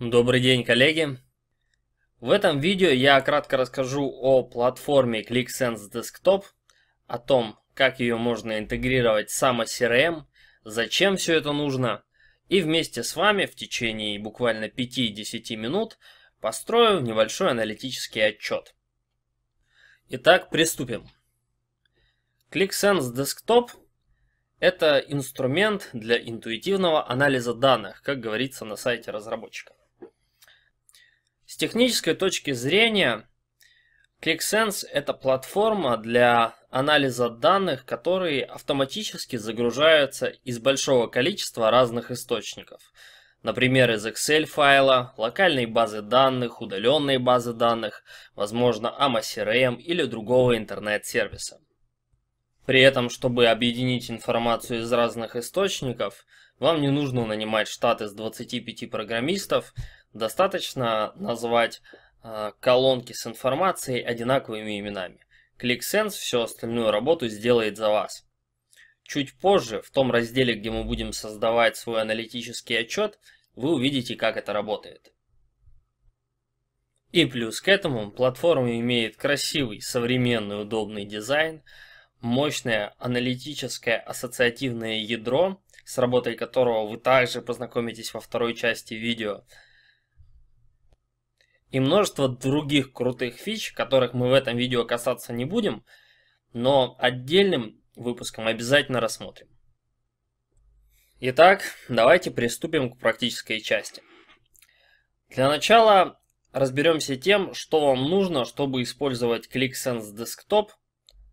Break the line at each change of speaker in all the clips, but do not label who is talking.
Добрый день, коллеги! В этом видео я кратко расскажу о платформе ClickSense Desktop, о том, как ее можно интегрировать с само CRM, зачем все это нужно, и вместе с вами в течение буквально 5-10 минут построю небольшой аналитический отчет. Итак, приступим. ClickSense Desktop – это инструмент для интуитивного анализа данных, как говорится на сайте разработчика. С технической точки зрения, ClickSense – это платформа для анализа данных, которые автоматически загружаются из большого количества разных источников. Например, из Excel-файла, локальной базы данных, удаленной базы данных, возможно, AMA CRM или другого интернет-сервиса. При этом, чтобы объединить информацию из разных источников, вам не нужно нанимать штат из 25 программистов, Достаточно назвать э, колонки с информацией одинаковыми именами. ClickSense всю остальную работу сделает за вас. Чуть позже, в том разделе, где мы будем создавать свой аналитический отчет, вы увидите, как это работает. И плюс к этому платформа имеет красивый, современный, удобный дизайн, мощное аналитическое ассоциативное ядро, с работой которого вы также познакомитесь во второй части видео – и множество других крутых фич, которых мы в этом видео касаться не будем, но отдельным выпуском обязательно рассмотрим. Итак, давайте приступим к практической части. Для начала разберемся тем, что вам нужно, чтобы использовать ClickSense Desktop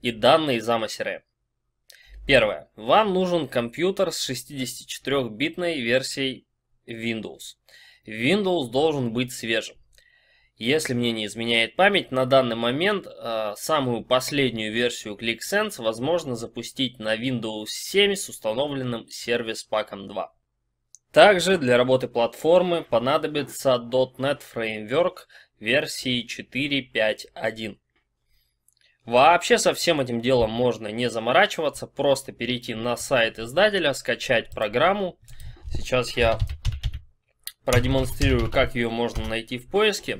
и данные из Первое. Вам нужен компьютер с 64-битной версией Windows. Windows должен быть свежим. Если мне не изменяет память, на данный момент э, самую последнюю версию ClickSense возможно запустить на Windows 7 с установленным сервис-паком 2. Также для работы платформы понадобится .NET Framework версии 4.5.1. Вообще со всем этим делом можно не заморачиваться, просто перейти на сайт издателя, скачать программу. Сейчас я продемонстрирую, как ее можно найти в поиске.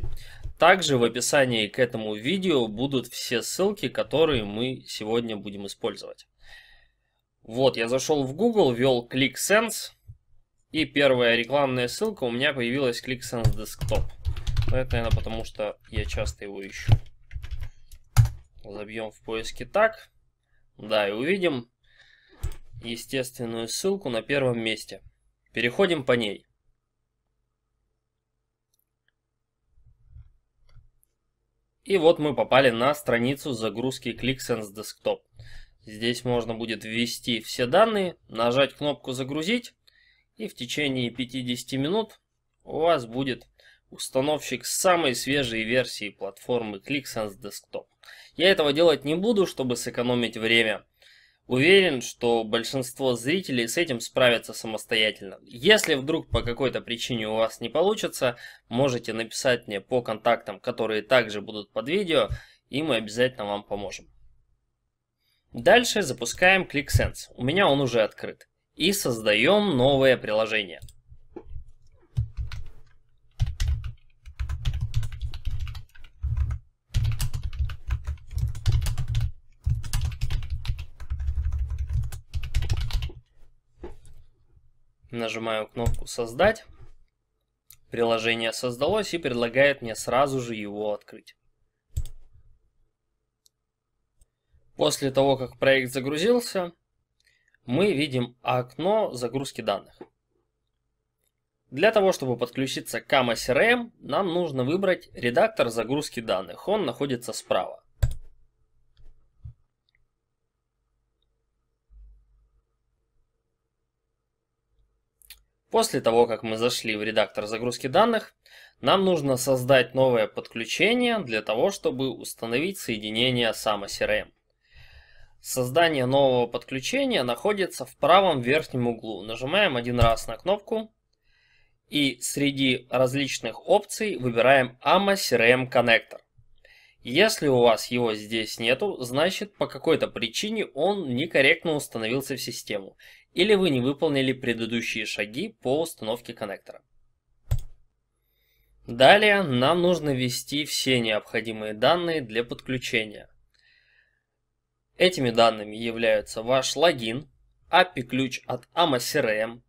Также в описании к этому видео будут все ссылки, которые мы сегодня будем использовать. Вот, я зашел в Google, ввел ClickSense, и первая рекламная ссылка у меня появилась ClickSense Desktop. Ну, это, наверное, потому что я часто его ищу. Забьем в поиске так. Да, и увидим естественную ссылку на первом месте. Переходим по ней. И вот мы попали на страницу загрузки ClickSense Desktop. Здесь можно будет ввести все данные, нажать кнопку «Загрузить», и в течение 50 минут у вас будет установщик самой свежей версии платформы ClickSense Desktop. Я этого делать не буду, чтобы сэкономить время. Уверен, что большинство зрителей с этим справятся самостоятельно. Если вдруг по какой-то причине у вас не получится, можете написать мне по контактам, которые также будут под видео, и мы обязательно вам поможем. Дальше запускаем ClickSense. У меня он уже открыт. И создаем новое приложение. Нажимаю кнопку «Создать». Приложение создалось и предлагает мне сразу же его открыть. После того, как проект загрузился, мы видим окно загрузки данных. Для того, чтобы подключиться к AMA нам нужно выбрать редактор загрузки данных. Он находится справа. После того, как мы зашли в редактор загрузки данных, нам нужно создать новое подключение для того, чтобы установить соединение SAMA CRM. Создание нового подключения находится в правом верхнем углу. Нажимаем один раз на кнопку и среди различных опций выбираем AMA CRM Connector. Если у вас его здесь нету, значит по какой-то причине он некорректно установился в систему или вы не выполнили предыдущие шаги по установке коннектора. Далее нам нужно ввести все необходимые данные для подключения. Этими данными являются ваш логин, API-ключ от ama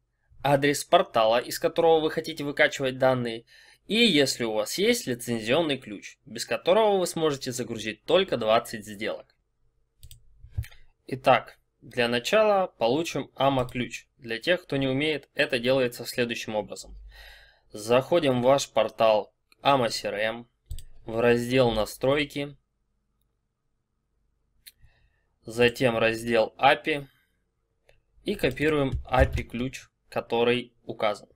адрес портала, из которого вы хотите выкачивать данные, и если у вас есть лицензионный ключ, без которого вы сможете загрузить только 20 сделок. Итак, для начала получим AMA-ключ. Для тех, кто не умеет, это делается следующим образом. Заходим в ваш портал AMA CRM, эм, в раздел «Настройки», затем раздел API и копируем API-ключ, который указан.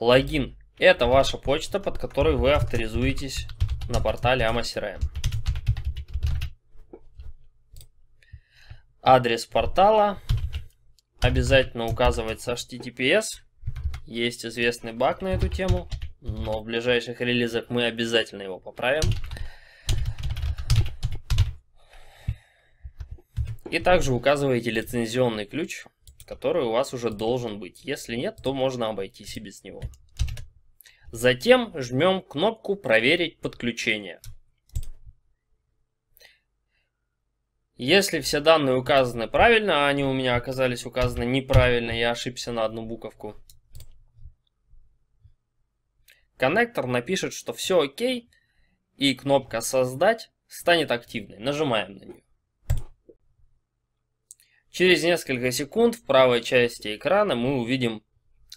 Логин – это ваша почта, под которой вы авторизуетесь на портале AMA CRM. Адрес портала обязательно указывать указывается HTTPS. Есть известный баг на эту тему, но в ближайших релизах мы обязательно его поправим. И также указываете лицензионный ключ, который у вас уже должен быть. Если нет, то можно обойтись и без него. Затем жмем кнопку «Проверить подключение». Если все данные указаны правильно, а они у меня оказались указаны неправильно, я ошибся на одну буковку. Коннектор напишет, что все окей, и кнопка «Создать» станет активной. Нажимаем на нее. Через несколько секунд в правой части экрана мы увидим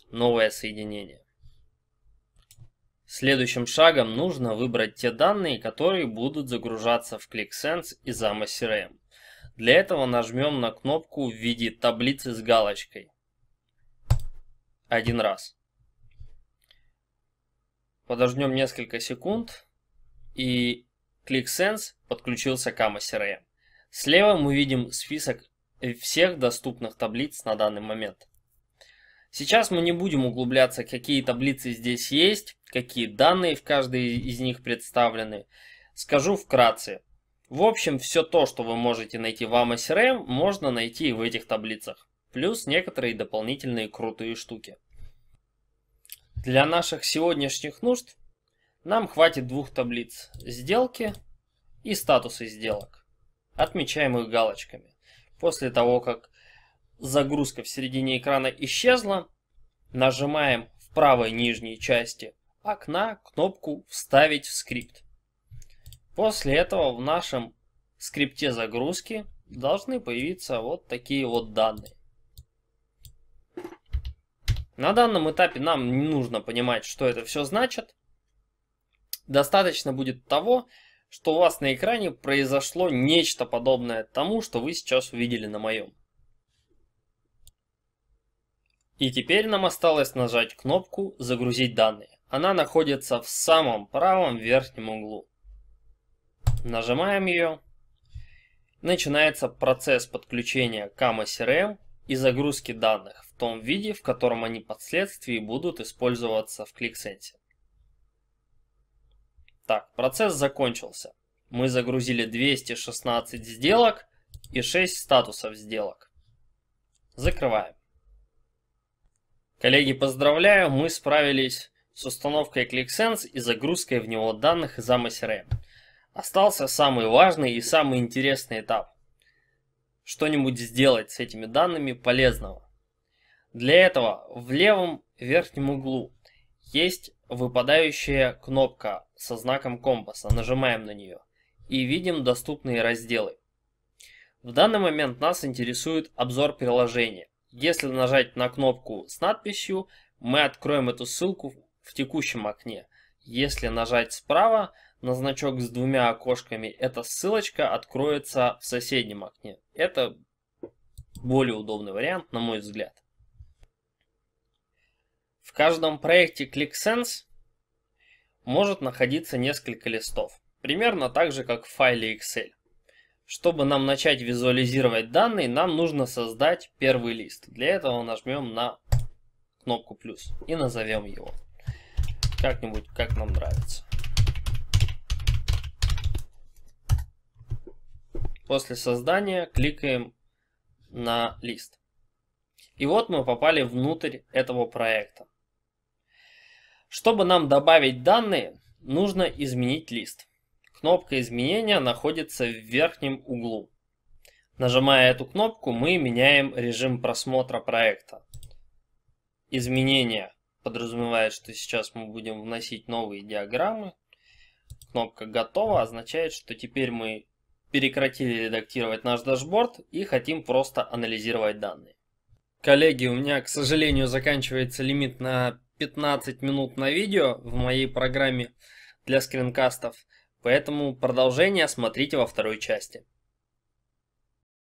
новое соединение. Следующим шагом нужно выбрать те данные, которые будут загружаться в ClickSense и Zama CRM. Для этого нажмем на кнопку в виде таблицы с галочкой. Один раз. Подождем несколько секунд. И ClickSense подключился к AmoCRM. Слева мы видим список всех доступных таблиц на данный момент. Сейчас мы не будем углубляться, какие таблицы здесь есть, какие данные в каждой из них представлены. Скажу вкратце. В общем, все то, что вы можете найти в ama можно найти и в этих таблицах. Плюс некоторые дополнительные крутые штуки. Для наших сегодняшних нужд нам хватит двух таблиц – сделки и статусы сделок. Отмечаем их галочками. После того, как загрузка в середине экрана исчезла, нажимаем в правой нижней части окна кнопку «Вставить в скрипт». После этого в нашем скрипте загрузки должны появиться вот такие вот данные. На данном этапе нам не нужно понимать, что это все значит. Достаточно будет того, что у вас на экране произошло нечто подобное тому, что вы сейчас увидели на моем. И теперь нам осталось нажать кнопку «Загрузить данные». Она находится в самом правом верхнем углу нажимаем ее. Начинается процесс подключения к CRM и загрузки данных в том виде, в котором они впоследствии будут использоваться в ClickSense. Так, процесс закончился. Мы загрузили 216 сделок и 6 статусов сделок. Закрываем. Коллеги, поздравляю, мы справились с установкой ClickSense и загрузкой в него данных из AMA CRM. Остался самый важный и самый интересный этап. Что-нибудь сделать с этими данными полезного. Для этого в левом верхнем углу есть выпадающая кнопка со знаком компаса. Нажимаем на нее и видим доступные разделы. В данный момент нас интересует обзор приложения. Если нажать на кнопку с надписью, мы откроем эту ссылку в текущем окне. Если нажать справа, на значок с двумя окошками, эта ссылочка откроется в соседнем окне. Это более удобный вариант, на мой взгляд. В каждом проекте ClickSense может находиться несколько листов, примерно так же, как в файле Excel. Чтобы нам начать визуализировать данные, нам нужно создать первый лист. Для этого нажмем на кнопку плюс и назовем его как-нибудь, как нам нравится. После создания кликаем на лист. И вот мы попали внутрь этого проекта. Чтобы нам добавить данные, нужно изменить лист. Кнопка изменения находится в верхнем углу. Нажимая эту кнопку, мы меняем режим просмотра проекта. Изменение подразумевает, что сейчас мы будем вносить новые диаграммы. Кнопка «Готово» означает, что теперь мы перекратили редактировать наш дашборд и хотим просто анализировать данные. Коллеги, у меня, к сожалению, заканчивается лимит на 15 минут на видео в моей программе для скринкастов, поэтому продолжение смотрите во второй части.